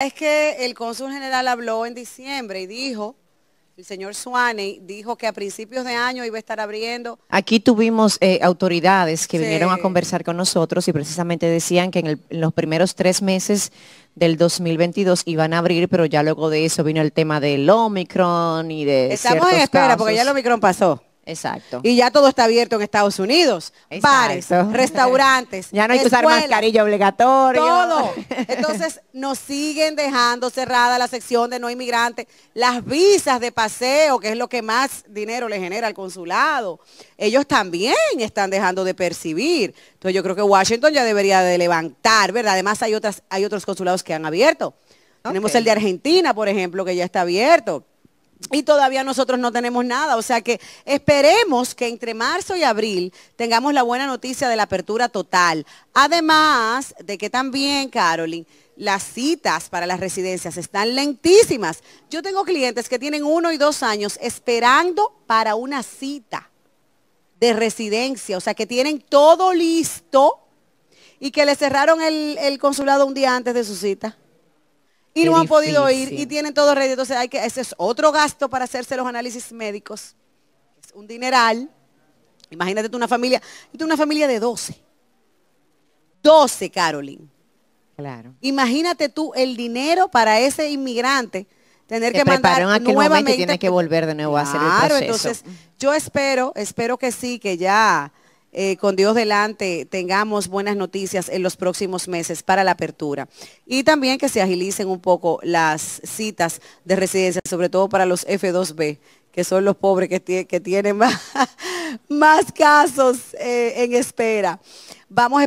es que el cónsul general habló en diciembre y dijo, el señor Suane dijo que a principios de año iba a estar abriendo. Aquí tuvimos eh, autoridades que vinieron a conversar con nosotros y precisamente decían que en, los primeros tres meses del 2022 iban a abrir, pero ya luego de eso vino el tema del Omicron y de... Estamos en espera porque ya el Omicron pasó. Exacto. Y ya todo está abierto en Estados Unidos. Pares, restaurantes. ya no hay que usar mascarilla obligatoria. Todo. Entonces nos siguen dejando cerrada la sección de no inmigrantes, las visas de paseo, que es lo que más dinero le genera al consulado. Ellos también están dejando de percibir. Entonces yo creo que Washington ya debería de levantar, ¿verdad? Además hay otras hay otros consulados que han abierto. Tenemos el de Argentina, por ejemplo, que ya está abierto. Y todavía nosotros no tenemos nada, o sea que esperemos que entre marzo y abril tengamos la buena noticia de la apertura total. Además de que también, Carolyn, las citas para las residencias están lentísimas. Yo tengo clientes que tienen uno y dos años esperando para una cita de residencia, o sea que tienen todo listo y que le cerraron el, el consulado un día antes de su cita y no han podido ir y tienen todo ready. Entonces, hay que, ese es otro gasto para hacerse los análisis médicos. Es un dineral. Imagínate tú una familia, tú una familia de 12. 12, Carolyn. Claro. Imagínate tú el dinero para ese inmigrante tener que mandar en nuevamente. que volver de nuevo a hacer el proceso. entonces yo espero, espero que sí, que ya eh, con Dios delante, tengamos buenas noticias en los próximos meses para la apertura. Y también que se agilicen un poco las citas de residencia, sobre todo para los F2B, que son los pobres que, tienen más, casos eh, en espera. Vamos a